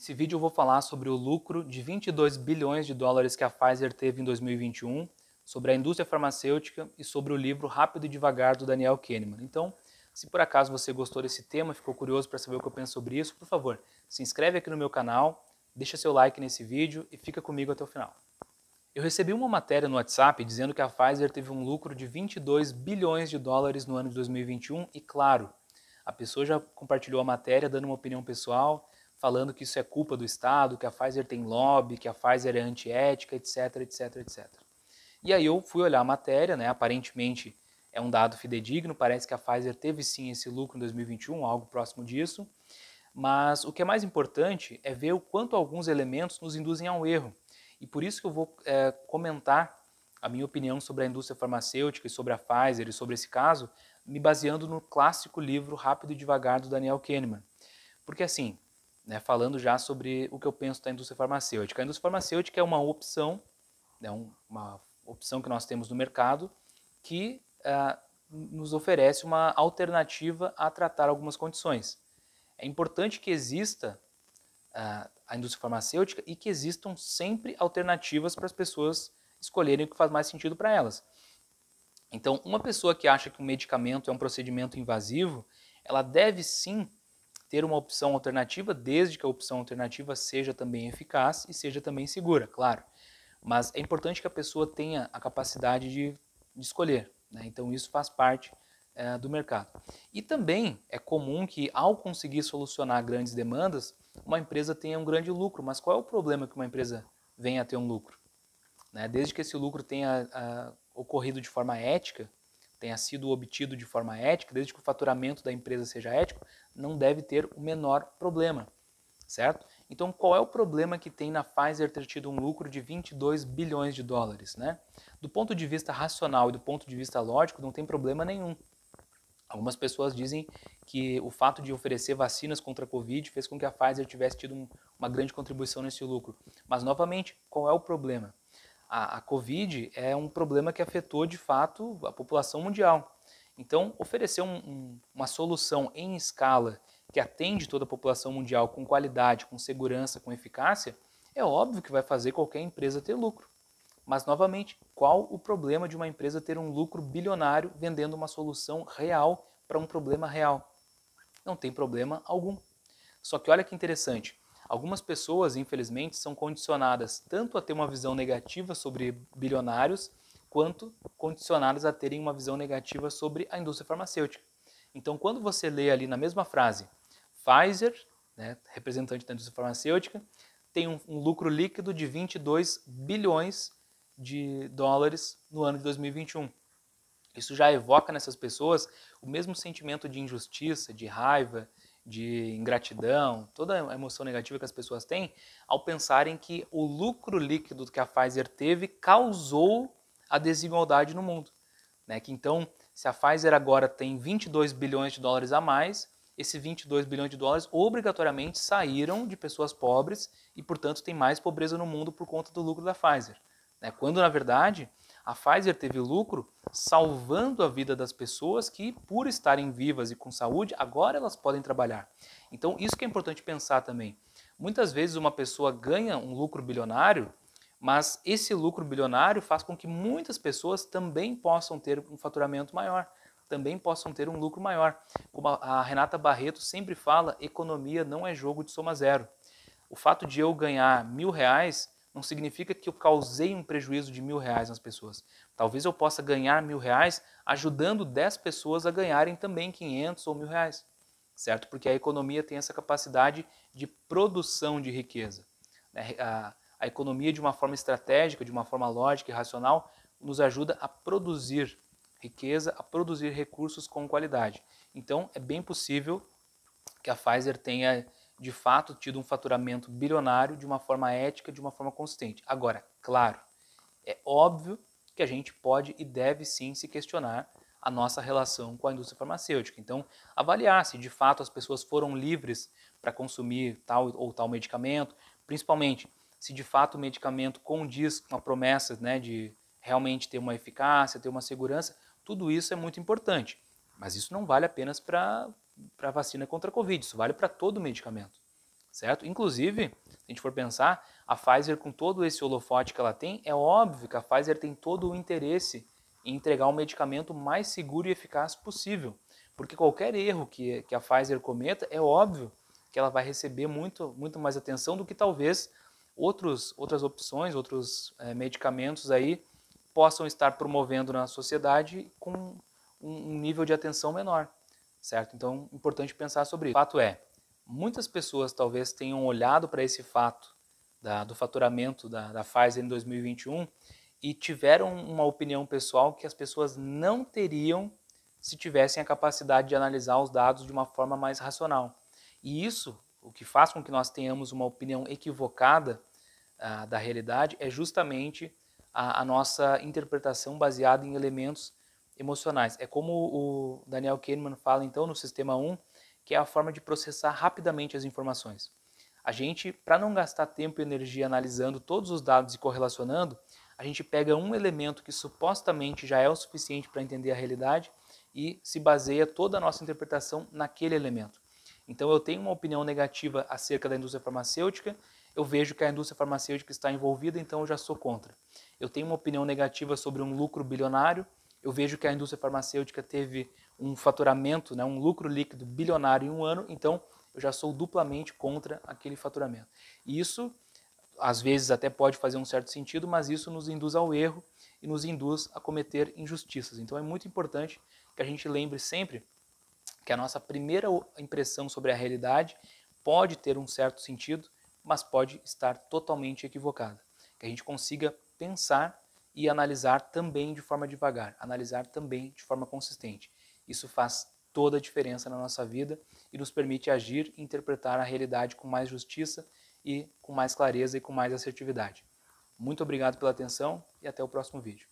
Nesse vídeo eu vou falar sobre o lucro de 22 bilhões de dólares que a Pfizer teve em 2021, sobre a indústria farmacêutica e sobre o livro Rápido e Devagar do Daniel Kahneman. Então, se por acaso você gostou desse tema, ficou curioso para saber o que eu penso sobre isso, por favor, se inscreve aqui no meu canal, deixa seu like nesse vídeo e fica comigo até o final. Eu recebi uma matéria no WhatsApp dizendo que a Pfizer teve um lucro de 22 bilhões de dólares no ano de 2021 e, claro, a pessoa já compartilhou a matéria dando uma opinião pessoal, falando que isso é culpa do Estado, que a Pfizer tem lobby, que a Pfizer é antiética, etc, etc, etc. E aí eu fui olhar a matéria, né? Aparentemente é um dado fidedigno, parece que a Pfizer teve sim esse lucro em 2021, algo próximo disso. Mas o que é mais importante é ver o quanto alguns elementos nos induzem a um erro. E por isso que eu vou é, comentar a minha opinião sobre a indústria farmacêutica e sobre a Pfizer e sobre esse caso, me baseando no clássico livro Rápido e Devagar do Daniel Kahneman. Porque assim, né, falando já sobre o que eu penso da indústria farmacêutica. A indústria farmacêutica é uma opção, né, uma opção que nós temos no mercado, que uh, nos oferece uma alternativa a tratar algumas condições. É importante que exista uh, a indústria farmacêutica e que existam sempre alternativas para as pessoas escolherem o que faz mais sentido para elas. Então, uma pessoa que acha que um medicamento é um procedimento invasivo, ela deve sim ter uma opção alternativa, desde que a opção alternativa seja também eficaz e seja também segura, claro. Mas é importante que a pessoa tenha a capacidade de, de escolher. Né? Então, isso faz parte é, do mercado. E também é comum que, ao conseguir solucionar grandes demandas, uma empresa tenha um grande lucro. Mas qual é o problema que uma empresa venha a ter um lucro? Né? Desde que esse lucro tenha a, ah, ocorrido de forma ética, tenha sido obtido de forma ética, desde que o faturamento da empresa seja ético, não deve ter o menor problema, certo? Então, qual é o problema que tem na Pfizer ter tido um lucro de 22 bilhões de dólares, né? Do ponto de vista racional e do ponto de vista lógico, não tem problema nenhum. Algumas pessoas dizem que o fato de oferecer vacinas contra a Covid fez com que a Pfizer tivesse tido um, uma grande contribuição nesse lucro. Mas, novamente, qual é o problema? a, a Covid é um problema que afetou de fato a população mundial. Então, oferecer um, um, uma solução em escala que atende toda a população mundial com qualidade, com segurança, com eficácia, é óbvio que vai fazer qualquer empresa ter lucro. Mas, novamente, qual o problema de uma empresa ter um lucro bilionário vendendo uma solução real para um problema real? Não tem problema algum. Só que olha que interessante: Algumas pessoas, infelizmente, são condicionadas tanto a ter uma visão negativa sobre bilionários, quanto condicionadas a terem uma visão negativa sobre a indústria farmacêutica. Então, quando você lê ali na mesma frase, Pfizer, né, representante da indústria farmacêutica, tem um, um lucro líquido de 22 bilhões de dólares no ano de 2021. Isso já evoca nessas pessoas o mesmo sentimento de injustiça, de raiva, de ingratidão, toda a emoção negativa que as pessoas têm, ao pensarem que o lucro líquido que a Pfizer teve causou a desigualdade no mundo. Né? Que então, se a Pfizer agora tem 22 bilhões de dólares a mais, esses 22 bilhões de dólares obrigatoriamente saíram de pessoas pobres e, portanto, tem mais pobreza no mundo por conta do lucro da Pfizer. Né? Quando, na verdade, a Pfizer teve lucro salvando a vida das pessoas que, por estarem vivas e com saúde, agora elas podem trabalhar. Então, isso que é importante pensar também. Muitas vezes uma pessoa ganha um lucro bilionário, mas esse lucro bilionário faz com que muitas pessoas também possam ter um faturamento maior, também possam ter um lucro maior. Como a Renata Barreto sempre fala, economia não é jogo de soma zero. O fato de eu ganhar mil reais não significa que eu causei um prejuízo de mil reais nas pessoas. Talvez eu possa ganhar mil reais ajudando dez pessoas a ganharem também quinhentos ou mil reais, certo? Porque a economia tem essa capacidade de produção de riqueza. Né? A, a economia, de uma forma estratégica, de uma forma lógica e racional, nos ajuda a produzir riqueza, a produzir recursos com qualidade. Então, é bem possível que a Pfizer tenha de fato, tido um faturamento bilionário de uma forma ética, de uma forma consistente. Agora, claro, é óbvio que a gente pode e deve sim se questionar a nossa relação com a indústria farmacêutica. Então, avaliar se de fato as pessoas foram livres para consumir tal ou tal medicamento, principalmente se de fato o medicamento condiz com a promessa né, de realmente ter uma eficácia, ter uma segurança, tudo isso é muito importante. Mas isso não vale apenas para para vacina contra a Covid, isso vale para todo medicamento, certo? Inclusive, se a gente for pensar, a Pfizer com todo esse holofote que ela tem, é óbvio que a Pfizer tem todo o interesse em entregar um medicamento mais seguro e eficaz possível, porque qualquer erro que, que a Pfizer cometa, é óbvio que ela vai receber muito, muito mais atenção do que talvez outros, outras opções, outros é, medicamentos aí possam estar promovendo na sociedade com um nível de atenção menor certo? Então, importante pensar sobre isso. O fato é, muitas pessoas talvez tenham olhado para esse fato da, do faturamento da, da Pfizer em 2021 e tiveram uma opinião pessoal que as pessoas não teriam se tivessem a capacidade de analisar os dados de uma forma mais racional. E isso, o que faz com que nós tenhamos uma opinião equivocada ah, da realidade, é justamente a, a nossa interpretação baseada em elementos emocionais. É como o Daniel Kahneman fala então no sistema 1, que é a forma de processar rapidamente as informações. A gente, para não gastar tempo e energia analisando todos os dados e correlacionando, a gente pega um elemento que supostamente já é o suficiente para entender a realidade e se baseia toda a nossa interpretação naquele elemento. Então eu tenho uma opinião negativa acerca da indústria farmacêutica, eu vejo que a indústria farmacêutica está envolvida, então eu já sou contra. Eu tenho uma opinião negativa sobre um lucro bilionário, eu vejo que a indústria farmacêutica teve um faturamento, né, um lucro líquido bilionário em um ano, então eu já sou duplamente contra aquele faturamento. Isso, às vezes, até pode fazer um certo sentido, mas isso nos induz ao erro e nos induz a cometer injustiças. Então é muito importante que a gente lembre sempre que a nossa primeira impressão sobre a realidade pode ter um certo sentido, mas pode estar totalmente equivocada. Que a gente consiga pensar e analisar também de forma devagar, analisar também de forma consistente. Isso faz toda a diferença na nossa vida e nos permite agir e interpretar a realidade com mais justiça e com mais clareza e com mais assertividade. Muito obrigado pela atenção e até o próximo vídeo.